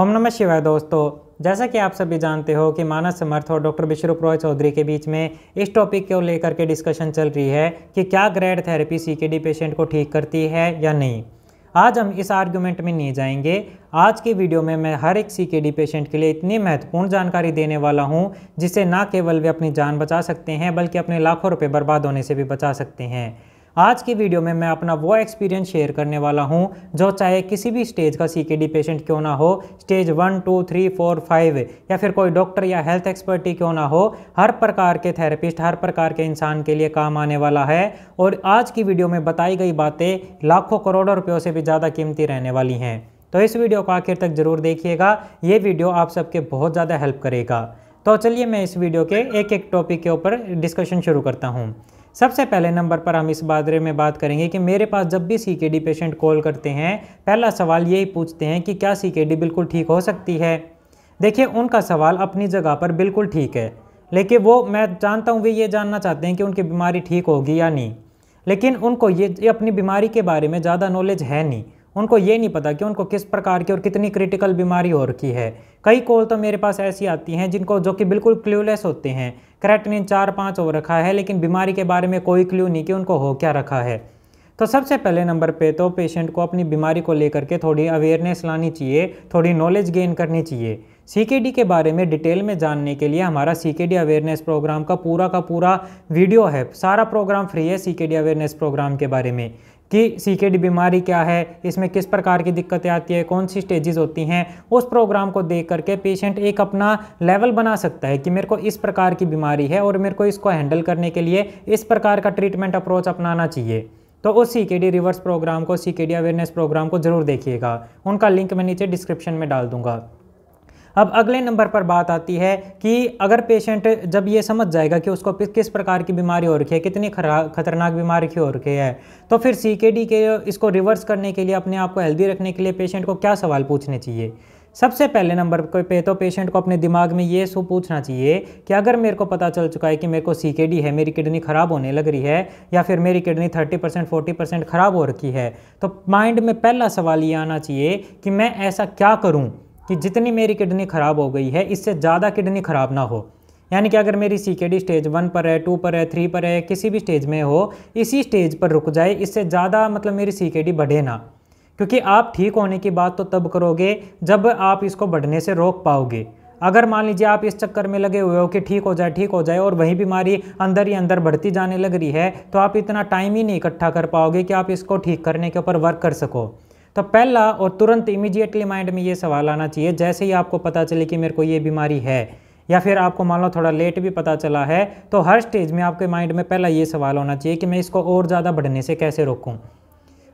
ओम नमः शिवाय दोस्तों जैसा कि आप सभी जानते हो कि मानस समर्थ और डॉक्टर विश्वरूप रॉय चौधरी के बीच में इस टॉपिक को लेकर के डिस्कशन चल रही है कि क्या ग्रेड थेरेपी सीकेडी पेशेंट को ठीक करती है या नहीं आज हम इस आर्ग्यूमेंट में नहीं जाएंगे आज की वीडियो में मैं हर एक सीकेडी पेशेंट के लिए इतनी महत्वपूर्ण जानकारी देने वाला हूं जिससे ना केवल वे अपनी जान बचा सकते हैं बल्कि अपने लाखों रुपये बर्बाद होने से भी बचा सकते हैं आज की वीडियो में मैं अपना वो एक्सपीरियंस शेयर करने वाला हूँ जो चाहे किसी भी स्टेज का सीकेडी पेशेंट क्यों ना हो stage one two three four five या फिर कोई डॉक्टर या हेल्थ एक्सपर्ट ही क्यों ना हो हर प्रकार के थेरेपिस्ट हर प्रकार के इंसान के लिए काम आने वाला है और आज की वीडियो में बताई गई बातें लाखों करोड़ों रुपयों से भी ज़्यादा कीमती रहने वाली हैं तो इस वीडियो को आखिर तक ज़रूर देखिएगा ये वीडियो आप सबके बहुत ज़्यादा हेल्प करेगा तो चलिए मैं इस वीडियो के एक एक टॉपिक के ऊपर डिस्कशन शुरू करता हूँ सबसे पहले नंबर पर हम इस बारे में बात करेंगे कि मेरे पास जब भी सी पेशेंट कॉल करते हैं पहला सवाल यही पूछते हैं कि क्या सी बिल्कुल ठीक हो सकती है देखिए उनका सवाल अपनी जगह पर बिल्कुल ठीक है लेकिन वो मैं जानता हूँ वे ये जानना चाहते हैं कि उनकी बीमारी ठीक होगी या नहीं लेकिन उनको ये, ये अपनी बीमारी के बारे में ज़्यादा नॉलेज है नहीं उनको ये नहीं पता कि उनको किस प्रकार की और कितनी क्रिटिकल बीमारी हो रखी है कई कॉल तो मेरे पास ऐसी आती हैं जिनको जो कि बिल्कुल क्ल्यूलेस होते हैं क्रैटनिन चार पाँच हो रखा है लेकिन बीमारी के बारे में कोई क्ल्यू नहीं कि उनको हो क्या रखा है तो सबसे पहले नंबर पे तो पेशेंट को अपनी बीमारी को लेकर के थोड़ी अवेयरनेस लानी चाहिए थोड़ी नॉलेज गेन करनी चाहिए सीकेडी के बारे में डिटेल में जानने के लिए हमारा सीकेडी अवेयरनेस प्रोग्राम का पूरा का पूरा वीडियो है सारा प्रोग्राम फ्री है सीकेडी अवेयरनेस प्रोग्राम के बारे में कि सीकेडी बीमारी क्या है इसमें किस प्रकार की दिक्कतें आती है कौन सी स्टेजेस होती हैं उस प्रोग्राम को देख करके पेशेंट एक अपना लेवल बना सकता है कि मेरे को इस प्रकार की बीमारी है और मेरे को इसको हैंडल करने के लिए इस प्रकार का ट्रीटमेंट अप्रोच अपनाना चाहिए तो उस सी के डी रिवर्स प्रोग्राम को सी के डी अवेयरनेस प्रोग्राम को ज़रूर देखिएगा उनका लिंक मैं नीचे डिस्क्रिप्शन में डाल दूंगा अब अगले नंबर पर बात आती है कि अगर पेशेंट जब ये समझ जाएगा कि उसको किस प्रकार की बीमारी हो रखी है कितनी खतरनाक बीमारी की हो रखी है तो फिर सी के इसको रिवर्स करने के लिए अपने आप को हेल्दी रखने के लिए पेशेंट को क्या सवाल पूछने चाहिए सबसे पहले नंबर पे तो पेशेंट को अपने दिमाग में ये सो पूछना चाहिए कि अगर मेरे को पता चल चुका है कि मेरे को सी है मेरी किडनी ख़राब होने लग रही है या फिर मेरी किडनी 30 परसेंट फोर्टी परसेंट ख़राब हो रखी है तो माइंड में पहला सवाल ये आना चाहिए कि मैं ऐसा क्या करूँ कि जितनी मेरी किडनी ख़राब हो गई है इससे ज़्यादा किडनी ख़राब ना हो यानी कि अगर मेरी सी के डी स्टेज वन पर है टू पर है थ्री पर है किसी भी स्टेज में हो इसी स्टेज पर रुक जाए इससे ज़्यादा मतलब मेरी सी के डी बढ़े ना क्योंकि आप ठीक होने की बात तो तब करोगे जब आप इसको बढ़ने से रोक पाओगे अगर मान लीजिए आप इस चक्कर में लगे हुए हो कि ठीक हो जाए ठीक हो जाए और वही बीमारी अंदर ही अंदर बढ़ती जाने लग रही है तो आप इतना टाइम ही नहीं इकट्ठा कर पाओगे कि आप इसको ठीक करने के ऊपर वर्क कर सको तो पहला और तुरंत इमीजिएटली माइंड में ये सवाल आना चाहिए जैसे ही आपको पता चले कि मेरे को ये बीमारी है या फिर आपको मान लो थोड़ा लेट भी पता चला है तो हर स्टेज में आपके माइंड में पहला ये सवाल होना चाहिए कि मैं इसको और ज़्यादा बढ़ने से कैसे रोकूँ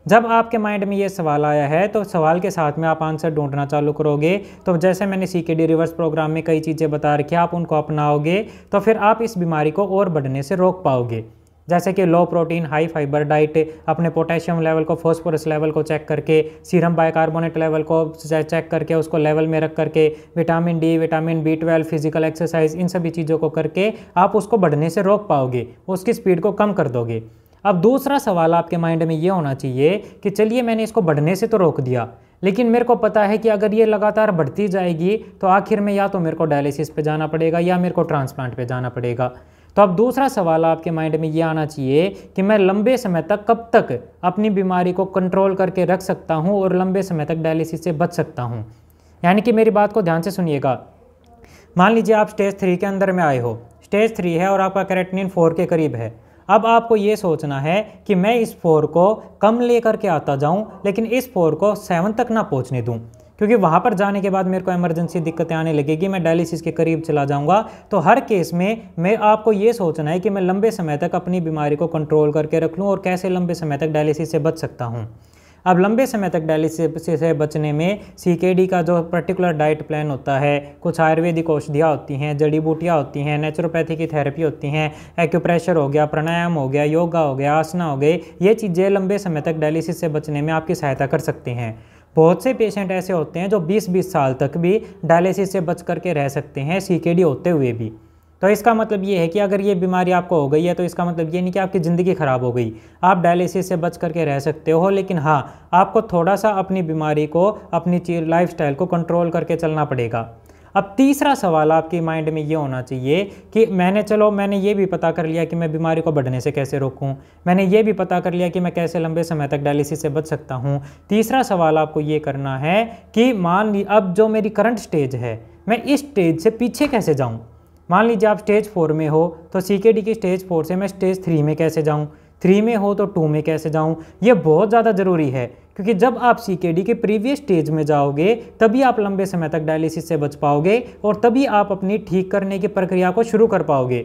जब आपके माइंड में ये सवाल आया है तो सवाल के साथ में आप आंसर ढूंढना चालू करोगे तो जैसे मैंने सी के डी रिवर्स प्रोग्राम में कई चीज़ें बता रखी आप उनको अपनाओगे तो फिर आप इस बीमारी को और बढ़ने से रोक पाओगे जैसे कि low protein high fibre diet अपने पोटेशियम लेवल को फॉस्फोरस लेवल को चेक करके सीरम बाइकार्बोनेट लेवल को चेक करके उसको लेवल में रख करके vitamin D vitamin B twelve physical exercise इन सभी चीज़ों को करके आप उसको बढ़ने से रोक पाओगे उसकी स्पीड को कम कर दोगे अब दूसरा सवाल आपके माइंड में ये होना चाहिए कि चलिए मैंने इसको बढ़ने से तो रोक दिया लेकिन मेरे को पता है कि अगर ये लगातार बढ़ती जाएगी तो आखिर में या तो मेरे को डायलिसिस पे जाना पड़ेगा या मेरे को ट्रांसप्लांट पे जाना पड़ेगा तो अब दूसरा सवाल आपके माइंड में ये आना चाहिए कि मैं लंबे समय तक कब तक अपनी बीमारी को कंट्रोल करके रख सकता हूँ और लंबे समय तक डायलिसिस से बच सकता हूँ यानी कि मेरी बात को ध्यान से सुनिएगा मान लीजिए आप स्टेज थ्री के अंदर में आए हो स्टेज थ्री है और आपका करेटनिन फोर के करीब है अब आपको ये सोचना है कि मैं इस फोर को कम ले करके आता जाऊं लेकिन इस फोर को सेवन तक ना पहुंचने दूं क्योंकि वहाँ पर जाने के बाद मेरे को इमरजेंसी दिक्कतें आने लगेगी मैं डायलिसिस के करीब चला जाऊँगा तो हर केस में मैं आपको ये सोचना है कि मैं लंबे समय तक अपनी बीमारी को कंट्रोल करके रख लूँ और कैसे लंबे समय तक डायलिसिस से बच सकता हूँ अब लंबे समय तक डायलिसिस से बचने में सीकेडी का जो पर्टिकुलर डाइट प्लान होता है कुछ आयुर्वेदिक औषधियाँ होती हैं जड़ी बूटियाँ होती हैं नेचुरोपैथी की थेरेपी होती हैं एक्यूप्रेशर हो गया प्राणायाम हो गया योगा हो गया आसना हो गए ये चीज़ें लंबे समय तक डायलिसिस से बचने में आपकी सहायता कर सकती हैं बहुत से पेशेंट ऐसे होते हैं जो 20-20 साल तक भी डायलिसिस से बच करके रह सकते हैं सी होते हुए भी तो इसका मतलब ये है कि अगर ये बीमारी आपको हो गई है तो इसका मतलब ये नहीं कि आपकी ज़िंदगी ख़राब हो गई आप डायलिसिस से बच करके रह सकते हो लेकिन हाँ आपको थोड़ा सा अपनी बीमारी को अपनी लाइफ को कंट्रोल करके चलना पड़ेगा अब तीसरा सवाल आपके माइंड में ये होना चाहिए कि मैंने चलो मैंने ये भी पता कर लिया कि मैं बीमारी को बढ़ने से कैसे रोकूं मैंने ये भी पता कर लिया कि मैं कैसे लंबे समय तक डायलिसिस से बच सकता हूं तीसरा सवाल आपको ये करना है कि मान ली अब जो मेरी करंट स्टेज है मैं इस स्टेज से पीछे कैसे जाऊँ मान लीजिए आप स्टेज फोर में हो तो सी की स्टेज फोर से मैं स्टेज थ्री में कैसे जाऊँ थ्री में हो तो टू में कैसे जाऊँ ये बहुत ज़्यादा ज़रूरी है क्योंकि जब आप सी के प्रीवियस स्टेज में जाओगे तभी आप लंबे समय तक डायलिसिस से बच पाओगे और तभी आप अपनी ठीक करने की प्रक्रिया को शुरू कर पाओगे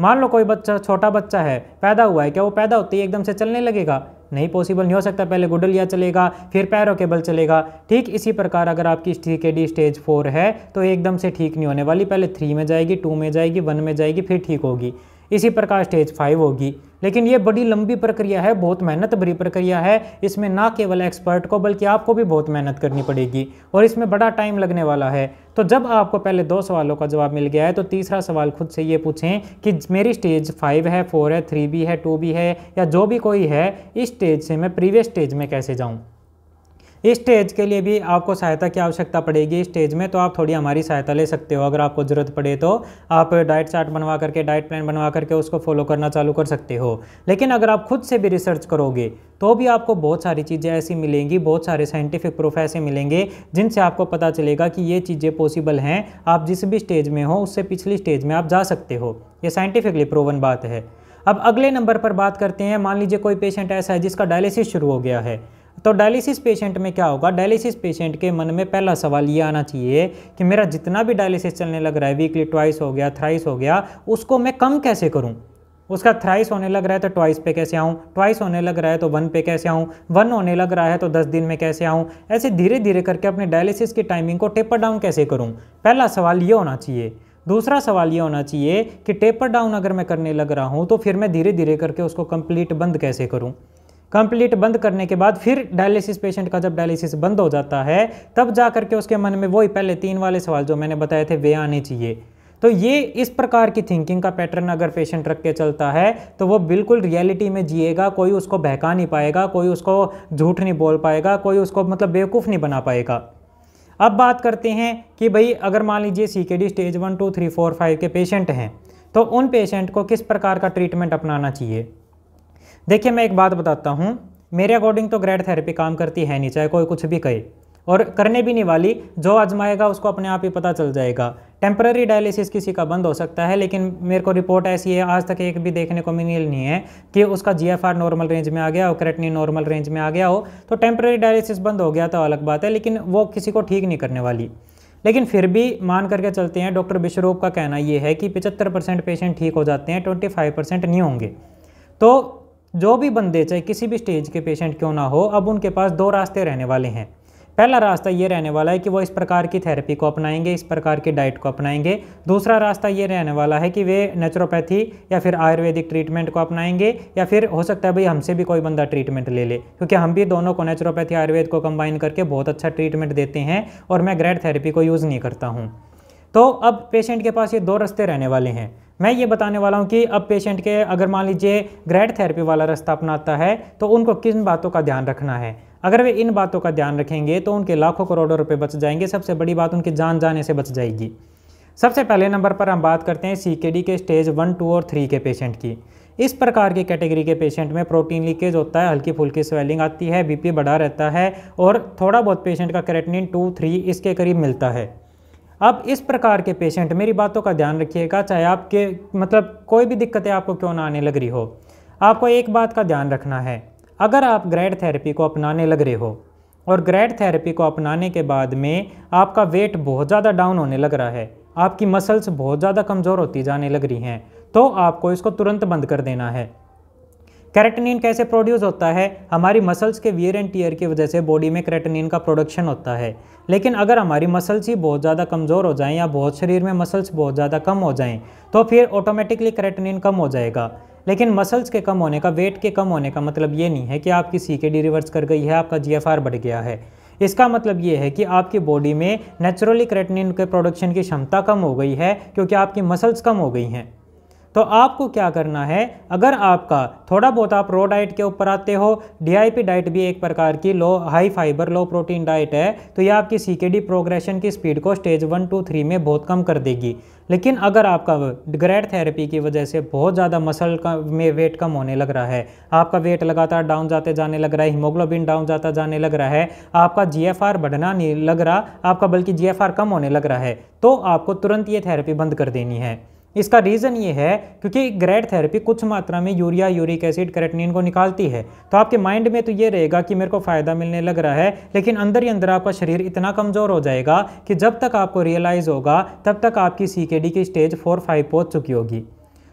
मान लो कोई बच्चा छोटा बच्चा है पैदा हुआ है क्या वो पैदा होते ही एकदम से चलने लगेगा नहीं पॉसिबल नहीं हो सकता पहले गुडलिया चलेगा फिर पैरों के बल चलेगा ठीक इसी प्रकार अगर आपकी सी के डी स्टेज फोर है तो एकदम से ठीक नहीं होने वाली पहले थ्री में जाएगी टू में जाएगी वन में जाएगी फिर ठीक होगी इसी प्रकार स्टेज फाइव होगी लेकिन ये बड़ी लंबी प्रक्रिया है बहुत मेहनत भरी प्रक्रिया है इसमें ना केवल एक्सपर्ट को बल्कि आपको भी बहुत मेहनत करनी पड़ेगी और इसमें बड़ा टाइम लगने वाला है तो जब आपको पहले दो सवालों का जवाब मिल गया है तो तीसरा सवाल खुद से ये पूछें कि मेरी स्टेज फाइव है फोर है थ्री भी है टू भी है या जो भी कोई है इस स्टेज से मैं प्रीवियस स्टेज में कैसे जाऊँ इस स्टेज के लिए भी आपको सहायता की आवश्यकता पड़ेगी स्टेज में तो आप थोड़ी हमारी सहायता ले सकते हो अगर आपको ज़रूरत पड़े तो आप डाइट चार्ट बनवा करके डाइट प्लान बनवा करके उसको फॉलो करना चालू कर सकते हो लेकिन अगर आप खुद से भी रिसर्च करोगे तो भी आपको बहुत सारी चीज़ें ऐसी मिलेंगी बहुत सारे साइंटिफिक प्रूफ ऐसे मिलेंगे जिनसे आपको पता चलेगा कि ये चीज़ें पॉसिबल हैं आप जिस भी स्टेज में हो उससे पिछली स्टेज में आप जा सकते हो ये साइंटिफिकली प्रूवन बात है अब अगले नंबर पर बात करते हैं मान लीजिए कोई पेशेंट ऐसा है जिसका डायलिसिस शुरू हो गया है तो डायलिसिस पेशेंट में क्या होगा डायलिसिस पेशेंट के मन में पहला सवाल ये आना चाहिए कि मेरा जितना भी डायलिसिस चलने लग रहा है वीकली ट्वाइस हो गया थ्राइस हो गया उसको मैं कम कैसे करूँ उसका थ्राइस होने लग रहा है तो ट्वाइस पे कैसे आऊँ ट्वाइस होने लग रहा है तो वन पे कैसे आऊँ वन होने लग रहा है तो दस दिन में कैसे आऊँ ऐसे धीरे धीरे करके अपने डायलिसिस की टाइमिंग को टेपर डाउन कैसे करूँ पहला सवाल ये होना चाहिए दूसरा सवाल ये होना चाहिए कि टेपर डाउन अगर मैं करने लग रहा हूँ तो फिर मैं धीरे धीरे करके उसको कंप्लीट बंद कैसे करूँ कंप्लीट बंद करने के बाद फिर डायलिसिस पेशेंट का जब डायलिसिस बंद हो जाता है तब जा करके उसके मन में वही पहले तीन वाले सवाल जो मैंने बताए थे वे आने चाहिए तो ये इस प्रकार की थिंकिंग का पैटर्न अगर पेशेंट रख के चलता है तो वो बिल्कुल रियलिटी में जिएगा कोई उसको बहका नहीं पाएगा कोई उसको झूठ नहीं बोल पाएगा कोई उसको मतलब बेवकूफ़ नहीं बना पाएगा अब बात करते हैं कि भाई अगर मान लीजिए C K D stage one two three four five के पेशेंट हैं तो उन पेशेंट को किस प्रकार का ट्रीटमेंट अपनाना चाहिए देखिए मैं एक बात बताता हूँ मेरे अकॉर्डिंग तो ग्रेड थेरेपी काम करती है नहीं चाहे कोई कुछ भी कहे और करने भी नहीं वाली जो आजमाएगा उसको अपने आप ही पता चल जाएगा टेम्प्ररी डायलिसिस किसी का बंद हो सकता है लेकिन मेरे को रिपोर्ट ऐसी है आज तक एक भी देखने को मिली नहीं है कि उसका जीएफआर नॉर्मल रेंज में आ गया हो क्रेटनी नॉर्मल रेंज में आ गया हो तो टेम्प्ररी डायलिसिस बंद हो गया तो अलग बात है लेकिन वो किसी को ठीक नहीं करने वाली लेकिन फिर भी मान करके चलते हैं डॉक्टर विश्वरूप का कहना ये है कि पिचहत्तर परसेंट पेशेंट ठीक हो जाते हैं फाइव परसेंट नहीं होंगे तो जो भी बंदे चाहे किसी भी स्टेज के पेशेंट क्यों ना हो अब उनके पास दो रास्ते रहने वाले हैं पहला रास्ता ये रहने वाला है कि वो इस प्रकार की थेरेपी को अपनाएंगे इस प्रकार की डाइट को अपनाएंगे दूसरा रास्ता ये रहने वाला है कि वे नेचुरोपैथी या फिर आयुर्वेदिक ट्रीटमेंट को अपनाएंगे या फिर हो सकता है भाई हमसे भी कोई बंदा ट्रीटमेंट ले ले क्योंकि हम भी दोनों को नेचुरोपैथी आयुर्वेद को कंबाइन करके बहुत अच्छा ट्रीटमेंट देते हैं और मैं ग्रेड थेरेपी को यूज़ नहीं करता हूँ तो अब पेशेंट के पास ये दो रास्ते रहने वाले हैं मैं ये बताने वाला हूँ कि अब पेशेंट के अगर मान लीजिए ग्रेड थेरेपी वाला रास्ता अपनाता है तो उनको किन बातों का ध्यान रखना है अगर वे इन बातों का ध्यान रखेंगे तो उनके लाखों करोड़ों रुपये बच जाएंगे सबसे बड़ी बात उनकी जान जाने से बच जाएगी सबसे पहले नंबर पर हम बात करते हैं C K stage one two और थ्री के पेशेंट की इस प्रकार की कैटेगरी के पेशेंट में प्रोटीन लीकेज होता है हल्की फुल्की स्वेलिंग आती है बीपी बढ़ा रहता है और थोड़ा बहुत पेशेंट का क्रेटनिन टू थ्री इसके करीब मिलता है अब इस प्रकार के पेशेंट मेरी बातों का ध्यान रखिएगा चाहे आपके मतलब कोई भी दिक्कतें आपको क्यों ना आने लग रही हो आपको एक बात का ध्यान रखना है अगर आप ग्रैड थेरेपी को अपनाने लग रहे हो और ग्रैड थेरेपी को अपनाने के बाद में आपका वेट बहुत ज़्यादा डाउन होने लग रहा है आपकी मसल्स बहुत ज़्यादा कमज़ोर होती जाने लग रही हैं तो आपको इसको तुरंत बंद कर देना है कैरेटनिन कैसे प्रोड्यूस होता है हमारी मसल्स के वियर एंड टीयर की वजह से बॉडी में कैरेटनिन का प्रोडक्शन होता है लेकिन अगर हमारी मसल्स ही बहुत ज़्यादा कमज़ोर हो जाएं या बहुत शरीर में मसल्स बहुत ज़्यादा कम हो जाएं तो फिर ऑटोमेटिकली कैरेटनिन कम हो जाएगा लेकिन मसल्स के कम होने का वेट के कम होने का मतलब ये नहीं है कि आपकी सी के डी रिवर्स कर गई है आपका जी बढ़ गया है इसका मतलब ये है कि आपकी बॉडी में नेचुरली क्रेटनिन के प्रोडक्शन की क्षमता कम हो गई है क्योंकि आपकी मसल्स कम हो गई हैं तो आपको क्या करना है अगर आपका थोड़ा बहुत आप रो डाइट के ऊपर आते हो डीआईपी डाइट भी एक प्रकार की low high fibre low protein diet है तो ये आपकी सीकेडी प्रोग्रेशन की स्पीड को स्टेज वन टू थ्री में बहुत कम कर देगी लेकिन अगर आपका ग्रेड थेरेपी की वजह से बहुत ज़्यादा मसल का में वेट कम होने लग रहा है आपका वेट लगातार डाउन जाते जाने लग रहा है हीमोग्लोबिन डाउन जाता जाने लग रहा है आपका जीएफआर बढ़ना नहीं लग रहा आपका बल्कि जीएफआर कम होने लग रहा है तो आपको तुरंत ये थेरेपी बंद कर देनी है इसका रीज़न ये है क्योंकि ग्रेड थेरेपी कुछ मात्रा में यूरिया यूरिक एसिड करेटनिन को निकालती है तो आपके माइंड में तो ये रहेगा कि मेरे को फ़ायदा मिलने लग रहा है लेकिन अंदर ही अंदर आपका शरीर इतना कमज़ोर हो जाएगा कि जब तक आपको रियलाइज़ होगा तब तक आपकी सी की स्टेज फोर फाइव पहुँच चुकी होगी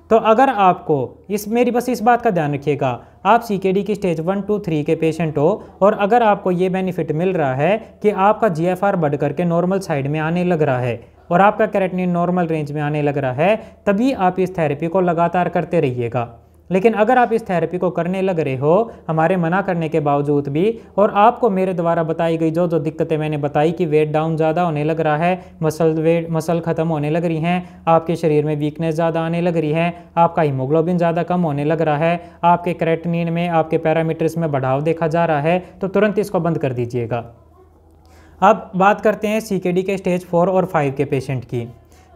तो अगर आपको इस मेरी बस इस बात का ध्यान रखिएगा आप सी के की स्टेज वन टू थ्री के पेशेंट हो और अगर आपको ये बेनिफिट मिल रहा है कि आपका जी बढ़ करके नॉर्मल साइड में आने लग रहा है और आपका कैरेटनिन नॉर्मल रेंज में आने लग रहा है तभी आप इस थेरेपी को लगातार करते रहिएगा लेकिन अगर आप इस थेरेपी को करने लग रहे हो हमारे मना करने के बावजूद भी और आपको मेरे द्वारा बताई गई जो जो दिक्कतें मैंने बताई कि वेट डाउन ज़्यादा होने लग रहा है मसल वेट मसल ख़त्म होने लग रही हैं आपके शरीर में वीकनेस ज़्यादा आने लग रही है आपका हीमोग्लोबिन ज़्यादा कम होने लग रहा है आपके करेटनिन में आपके पैरामीटर्स में बढ़ाव देखा जा रहा है तो तुरंत इसको बंद कर दीजिएगा अब बात करते हैं सीकेडी के स्टेज फोर और फाइव के पेशेंट की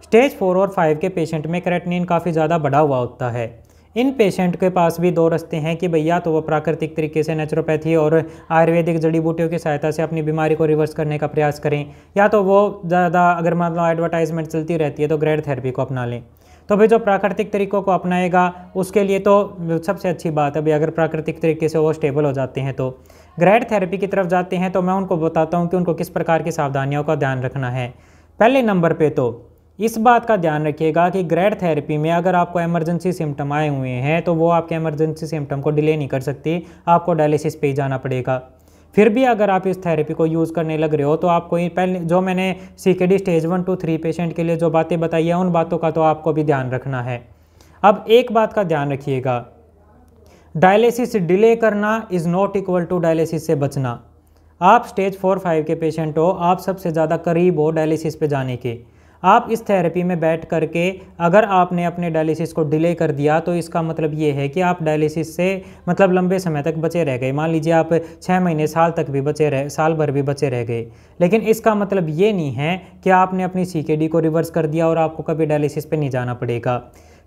स्टेज फोर और फाइव के पेशेंट में क्रेटनिन काफ़ी ज़्यादा बढ़ा हुआ होता है इन पेशेंट के पास भी दो रस्ते हैं कि भैया तो वह प्राकृतिक तरीके से नेचुरोपैथी और आयुर्वेदिक जड़ी बूटियों की सहायता से अपनी बीमारी को रिवर्स करने का प्रयास करें या तो वो ज़्यादा अगर मान लो एडवर्टाइजमेंट चलती रहती है तो ग्रेड थेरेपी को अपना लें तो भाई जो प्राकृतिक तरीकों को अपनाएगा उसके लिए तो सबसे अच्छी बात है भाई अगर प्राकृतिक तरीके से वो स्टेबल हो जाते हैं तो ग्रैड थेरेपी की तरफ जाते हैं तो मैं उनको बताता हूँ कि उनको किस प्रकार की सावधानियों का ध्यान रखना है पहले नंबर पर तो इस बात का ध्यान रखिएगा कि ग्रैड थेरेपी में अगर आपको इमरजेंसी सिम्टम आए हुए हैं तो वो आपके इमरजेंसी सिम्टम को डिले नहीं कर सकती आपको डायलिसिस पे ही जाना पड़ेगा फिर भी अगर आप इस थेरेपी को यूज़ करने लग रहे हो तो आपको पहले जो मैंने C stage one two three patient के लिए जो बातें बताई हैं उन बातों का तो आपको भी ध्यान रखना है अब एक बात का ध्यान रखिएगा डायलिसिस डिले करना is not equal to dialysis से बचना आप स्टेज फोर फाइव के पेशेंट हो आप सबसे ज़्यादा करीब हो डायलिसिस पे जाने के आप इस थेरेपी में बैठ करके अगर आपने अपने डायलिसिस को डिले कर दिया तो इसका मतलब ये है कि आप डायलिसिस से मतलब लंबे समय तक बचे रह गए मान लीजिए आप छः महीने साल तक भी बचे रह साल भर भी बचे रह गए लेकिन इसका मतलब ये नहीं है कि आपने अपनी सी को रिवर्स कर दिया और आपको कभी डायलिसिस पर नहीं जाना पड़ेगा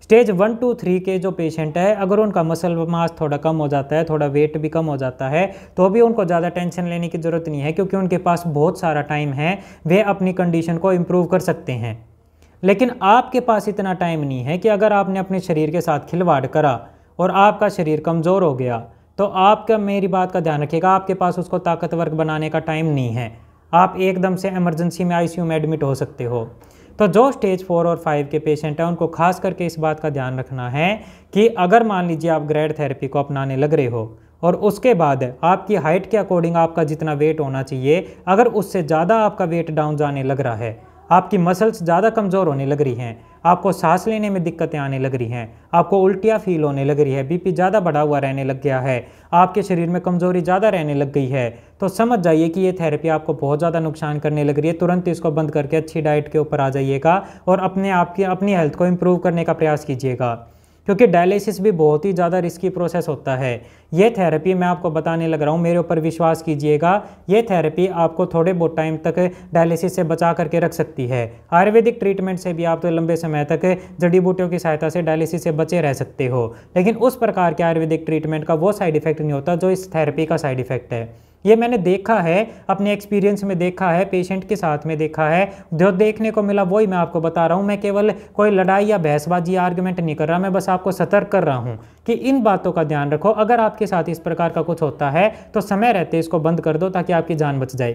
स्टेज वन टू थ्री के जो पेशेंट है अगर उनका मसल मास थोड़ा कम हो जाता है थोड़ा वेट भी कम हो जाता है तो भी उनको ज़्यादा टेंशन लेने की ज़रूरत नहीं है क्योंकि उनके पास बहुत सारा टाइम है वे अपनी कंडीशन को इम्प्रूव कर सकते हैं लेकिन आपके पास इतना टाइम नहीं है कि अगर आपने अपने शरीर के साथ खिलवाड़ करा और आपका शरीर कमज़ोर हो गया तो आपका मेरी बात का ध्यान रखिएगा आपके पास उसको ताकतवर बनाने का टाइम नहीं है आप एकदम से इमरजेंसी में आईसीयू में एडमिट हो सकते हो तो जो स्टेज फोर और फाइव के पेशेंट हैं उनको खास करके इस बात का ध्यान रखना है कि अगर मान लीजिए आप ग्रेड थेरेपी को अपनाने लग रहे हो और उसके बाद आपकी हाइट के अकॉर्डिंग आपका जितना वेट होना चाहिए अगर उससे ज़्यादा आपका वेट डाउन जाने लग रहा है आपकी मसल्स ज़्यादा कमज़ोर होने लग रही हैं आपको सांस लेने में दिक्कतें आने लग रही हैं आपको उल्टियाँ फील होने लग रही है बीपी ज़्यादा बढ़ा हुआ रहने लग गया है आपके शरीर में कमज़ोरी ज़्यादा रहने लग गई है तो समझ जाइए कि ये थेरेपी आपको बहुत ज़्यादा नुकसान करने लग रही है तुरंत इसको बंद करके अच्छी डाइट के ऊपर आ जाइएगा और अपने आपकी अपनी हेल्थ को इम्प्रूव करने का प्रयास कीजिएगा क्योंकि डायलिसिस भी बहुत ही ज़्यादा रिस्की प्रोसेस होता है ये थेरेपी मैं आपको बताने लग रहा हूँ मेरे ऊपर विश्वास कीजिएगा ये थेरेपी आपको थोड़े बहुत टाइम तक डायलिसिस से बचा करके रख सकती है आयुर्वेदिक ट्रीटमेंट से भी आप तो लंबे समय तक जड़ी बूटियों की सहायता से डायलिसिस से बचे रह सकते हो लेकिन उस प्रकार के आयुर्वेदिक ट्रीटमेंट का वो साइड इफेक्ट नहीं होता जो इस थेरेपी का साइड इफेक्ट है ये मैंने देखा है अपने एक्सपीरियंस में देखा है पेशेंट के साथ में देखा है जो देखने को मिला वही मैं आपको बता रहा हूँ मैं केवल कोई लड़ाई या बहसबाजी आर्ग्यूमेंट नहीं कर रहा मैं बस आपको सतर्क कर रहा हूँ कि इन बातों का ध्यान रखो अगर आपके साथ इस प्रकार का कुछ होता है तो समय रहते इसको बंद कर दो ताकि आपकी जान बच जाए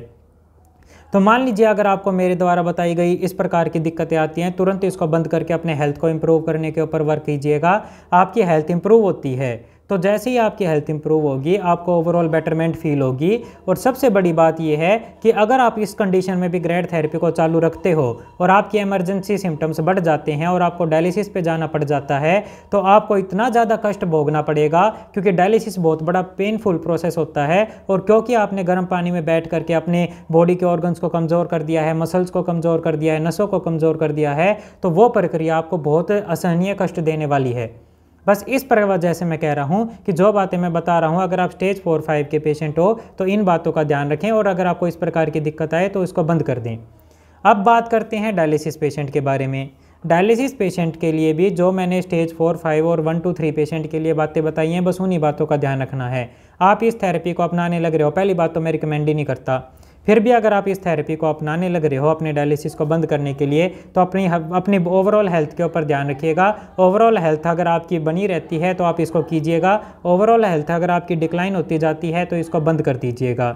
तो मान लीजिए अगर आपको मेरे द्वारा बताई गई इस प्रकार की दिक्कतें आती हैं तुरंत इसको बंद करके अपने हेल्थ को इम्प्रूव करने के ऊपर वर्क कीजिएगा आपकी हेल्थ इम्प्रूव होती है तो जैसे ही आपकी हेल्थ इंप्रूव होगी आपको ओवरऑल बेटरमेंट फील होगी और सबसे बड़ी बात यह है कि अगर आप इस कंडीशन में भी ग्रेड थेरेपी को चालू रखते हो और आपकी इमरजेंसी सिम्टम्स बढ़ जाते हैं और आपको डायलिसिस पे जाना पड़ जाता है तो आपको इतना ज़्यादा कष्ट भोगना पड़ेगा क्योंकि डायलिसिस बहुत बड़ा पेनफुल प्रोसेस होता है और क्योंकि आपने गर्म पानी में बैठ करके अपने बॉडी के ऑर्गन्स को कमज़ोर कर दिया है मसल्स को कमज़ोर कर दिया है नसों को कमज़ोर कर दिया है तो वो प्रक्रिया आपको बहुत असहनीय कष्ट देने वाली है बस इस पर वजह से मैं कह रहा हूँ कि जो बातें मैं बता रहा हूँ अगर आप स्टेज फोर फाइव के पेशेंट हो तो इन बातों का ध्यान रखें और अगर आपको इस प्रकार की दिक्कत आए तो इसको बंद कर दें अब बात करते हैं डायलिसिस पेशेंट के बारे में डायलिसिस पेशेंट के लिए भी जो मैंने स्टेज फोर फाइव और वन टू थ्री पेशेंट के लिए बातें बताई हैं बस उन्हीं बातों का ध्यान रखना है आप इस थेरेपी को अपनाने लग रहे हो पहली बात तो मैं रिकमेंड ही नहीं करता फिर भी अगर आप इस थेरेपी को अपनाने लग रहे हो अपने डायलिसिस को बंद करने के लिए तो अपनी अपनी ओवरऑल हेल्थ के ऊपर ध्यान रखिएगा ओवरऑल हेल्थ अगर आपकी बनी रहती है तो आप इसको कीजिएगा ओवरऑल हेल्थ अगर आपकी डिक्लाइन होती जाती है तो इसको बंद कर दीजिएगा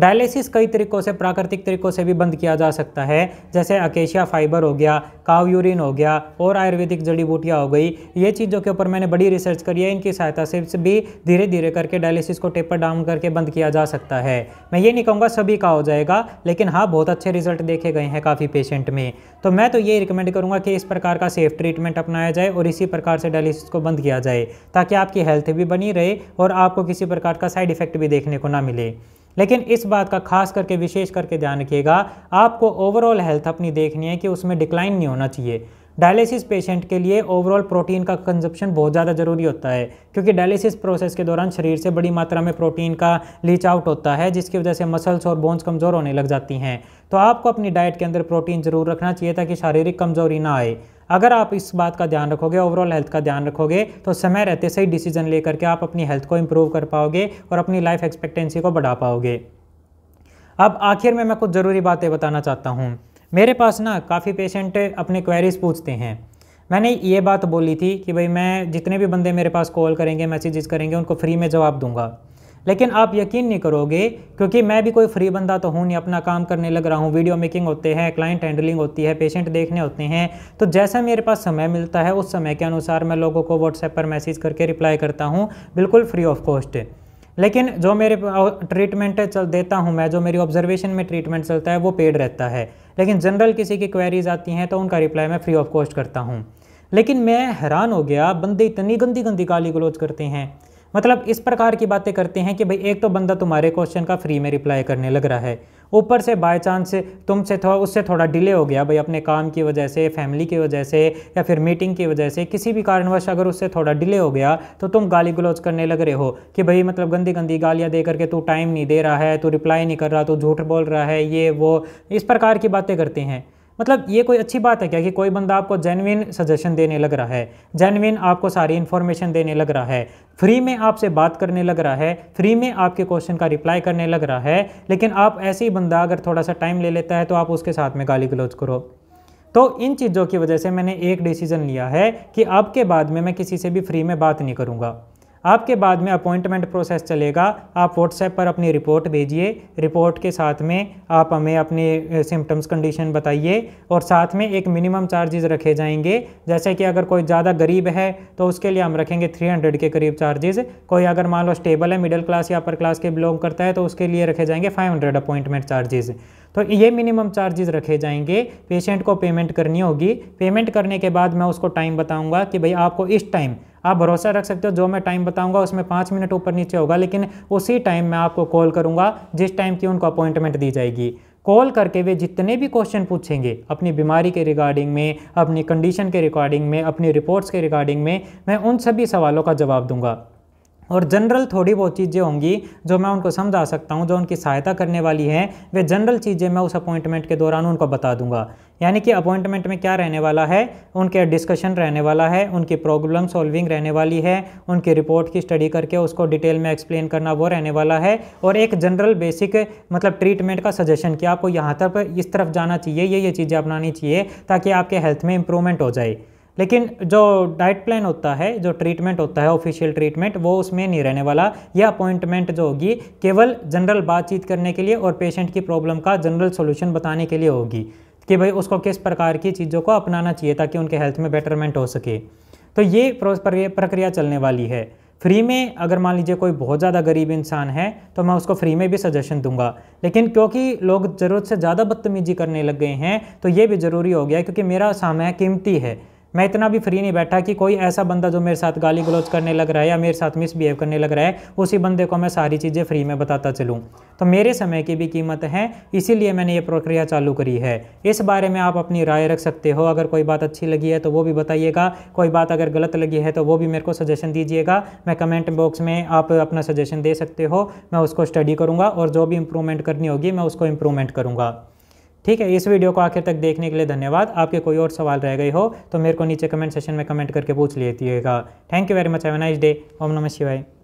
डायलिसिस कई तरीकों से प्राकृतिक तरीकों से भी बंद किया जा सकता है जैसे अकेशिया फाइबर हो गया काव यूरिन हो गया और आयुर्वेदिक जड़ी बूटियाँ हो गई ये चीज़ों के ऊपर मैंने बड़ी रिसर्च करी है इनकी सहायता से भी धीरे धीरे करके डायलिसिस को टेपर डाउन करके बंद किया जा सकता है मैं ये नहीं कहूँगा सभी का हो जाएगा लेकिन हाँ बहुत अच्छे रिजल्ट देखे गए हैं काफ़ी पेशेंट में तो मैं तो ये रिकमेंड करूँगा कि इस प्रकार का सेफ ट्रीटमेंट अपनाया जाए और इसी प्रकार से डायलिसिस को बंद किया जाए ताकि आपकी हेल्थ भी बनी रहे और आपको किसी प्रकार का साइड इफेक्ट भी देखने को ना मिले लेकिन इस बात का खास करके विशेष करके ध्यान रखिएगा आपको ओवरऑल हेल्थ अपनी देखनी है कि उसमें डिक्लाइन नहीं होना चाहिए डायलिसिस पेशेंट के लिए ओवरऑल प्रोटीन का कंजप्शन बहुत ज़्यादा ज़रूरी होता है क्योंकि डायलिसिस प्रोसेस के दौरान शरीर से बड़ी मात्रा में प्रोटीन का लीच आउट होता है जिसकी वजह से मसल्स और बोन्स कमज़ोर होने लग जाती हैं तो आपको अपनी डाइट के अंदर प्रोटीन ज़रूर रखना चाहिए ताकि शारीरिक कमज़ोरी ना आए अगर आप इस बात का ध्यान रखोगे ओवरऑल हेल्थ का ध्यान रखोगे तो समय रहते सही डिसीजन लेकर के आप अपनी हेल्थ को इम्प्रूव कर पाओगे और अपनी लाइफ एक्सपेक्टेंसी को बढ़ा पाओगे अब आखिर में मैं कुछ ज़रूरी बातें बताना चाहता हूँ मेरे पास ना काफ़ी पेशेंट अपने क्वेरीज पूछते हैं मैंने ये बात बोली थी कि भाई मैं जितने भी बंदे मेरे पास कॉल करेंगे मैसेजेस करेंगे उनको फ्री में जवाब दूंगा लेकिन आप यकीन नहीं करोगे क्योंकि मैं भी कोई फ्री बंदा तो हूँ नहीं अपना काम करने लग रहा हूँ वीडियो मेकिंग होते हैं क्लाइंट हैंडलिंग होती है पेशेंट देखने होते हैं तो जैसा मेरे पास समय मिलता है उस समय के अनुसार मैं लोगों को व्हाट्सएप पर मैसेज करके रिप्लाई करता हूँ बिल्कुल फ्री ऑफ कॉस्ट लेकिन जो मेरे ट्रीटमेंट चल देता हूँ मैं जो मेरी ऑब्जर्वेशन में ट्रीटमेंट चलता है वो पेड रहता है लेकिन जनरल किसी की क्वेरीज आती हैं तो उनका रिप्लाई मैं फ्री ऑफ कॉस्ट करता हूँ लेकिन मैं हैरान हो गया बंदे इतनी गंदी गंदी गाली गलोज करते हैं मतलब इस प्रकार की बातें करते हैं कि भाई एक तो बंदा तुम्हारे क्वेश्चन का फ्री में रिप्लाई करने लग रहा है ऊपर से बाय चांस तुमसे थोड़ा उससे थोड़ा डिले हो गया भाई अपने काम की वजह से फैमिली की वजह से या फिर मीटिंग की वजह से किसी भी कारणवश अगर उससे थोड़ा डिले हो गया तो तुम गाली गलौज करने लग रहे हो कि भाई मतलब गंदी गंदी गालियाँ दे करके तू टाइम नहीं दे रहा है तू रिप्लाई नहीं कर रहा तू झूठ बोल रहा है ये वो इस प्रकार की बातें करते हैं मतलब ये कोई अच्छी बात है क्या कि कोई बंदा आपको जेनविन सजेशन देने लग रहा है जेनविन आपको सारी इन्फॉर्मेशन देने लग रहा है फ्री में आपसे बात करने लग रहा है फ्री में आपके क्वेश्चन का रिप्लाई करने लग रहा है लेकिन आप ऐसे ही बंदा अगर थोड़ा सा टाइम ले लेता है तो आप उसके साथ में गाली गलौज करो तो इन चीज़ों की वजह से मैंने एक डिसीज़न लिया है कि अब के बाद में मैं किसी से भी फ्री में बात नहीं करूँगा आपके बाद में अपॉइंटमेंट प्रोसेस चलेगा आप व्हाट्सएप पर अपनी रिपोर्ट भेजिए रिपोर्ट के साथ में आप हमें अपने सिम्टम्स कंडीशन बताइए और साथ में एक मिनिमम चार्जेस रखे जाएंगे जैसे कि अगर कोई ज़्यादा गरीब है तो उसके लिए हम रखेंगे थ्री हंड्रेड के करीब चार्जेस कोई अगर मान लो स्टेबल है मिडिल क्लास या अपर क्लास के बिलोंग करता है तो उसके लिए रखे जाएंगे फाइव हंड्रेड अपॉइंटमेंट चार्जेस तो ये मिनिमम चार्जेस रखे जाएंगे पेशेंट को पेमेंट करनी होगी पेमेंट करने के बाद मैं उसको टाइम बताऊँगा कि भाई आपको इस टाइम आप भरोसा रख सकते हो जो मैं टाइम बताऊंगा उसमें पाँच मिनट ऊपर नीचे होगा लेकिन उसी टाइम मैं आपको कॉल करूंगा जिस टाइम की उनको अपॉइंटमेंट दी जाएगी कॉल करके वे जितने भी क्वेश्चन पूछेंगे अपनी बीमारी के रिगार्डिंग में अपनी कंडीशन के रिगार्डिंग में अपनी रिपोर्ट्स के रिगार्डिंग में मैं उन सभी सवालों का जवाब दूंगा और जनरल थोड़ी बहुत चीज़ें होंगी जो मैं उनको समझा सकता हूँ जो उनकी सहायता करने वाली है वे जनरल चीज़ें मैं उस अपॉइंटमेंट के दौरान उनको बता दूंगा यानी कि अपॉइंटमेंट में क्या रहने वाला है उनके डिस्कशन रहने वाला है उनकी प्रॉब्लम सॉल्विंग रहने वाली है उनकी रिपोर्ट की स्टडी करके उसको डिटेल में एक्सप्लेन करना वो रहने वाला है और एक जनरल बेसिक मतलब ट्रीटमेंट का सजेशन कि आपको यहाँ तक इस तरफ जाना चाहिए ये ये चीज़ें अपनानी चाहिए ताकि आपके हेल्थ में इंप्रूवमेंट हो जाए लेकिन जो डाइट प्लान होता है जो ट्रीटमेंट होता है ऑफिशियल ट्रीटमेंट वो उसमें नहीं रहने वाला यह अपॉइंटमेंट जो होगी केवल जनरल बातचीत करने के लिए और पेशेंट की प्रॉब्लम का जनरल सोल्यूशन बताने के लिए होगी कि भाई उसको किस प्रकार की चीज़ों को अपनाना चाहिए ताकि उनके हेल्थ में बेटरमेंट हो सके तो ये प्रक्रिया चलने वाली है फ्री में अगर मान लीजिए कोई बहुत ज़्यादा गरीब इंसान है तो मैं उसको फ्री में भी सजेशन दूंगा लेकिन क्योंकि लोग ज़रूरत से ज़्यादा बदतमीजी करने लग गए हैं तो ये भी ज़रूरी हो गया क्योंकि मेरा समय कीमती है मैं इतना भी फ्री नहीं बैठा कि कोई ऐसा बंदा जो मेरे साथ गाली गलौज करने लग रहा है या मेरे साथ मिसबिहेव करने लग रहा है उसी बंदे को मैं सारी चीज़ें फ्री में बताता चलूँ तो मेरे समय की भी कीमत है इसीलिए मैंने ये प्रक्रिया चालू करी है इस बारे में आप अपनी राय रख सकते हो अगर कोई बात अच्छी लगी है तो वो भी बताइएगा कोई बात अगर गलत लगी है तो वो भी मेरे को सजेशन दीजिएगा मैं कमेंट बॉक्स में आप अपना सजेशन दे सकते हो मैं उसको स्टडी करूँगा और जो भी इम्प्रूवमेंट करनी होगी मैं उसको इम्प्रूवमेंट करूँगा ठीक है इस वीडियो को आखिर तक देखने के लिए धन्यवाद आपके कोई और सवाल रह गए हो तो मेरे को नीचे कमेंट सेशन में कमेंट करके पूछ लीजिएगा thank you very much have nice day ओम नमः शिवाय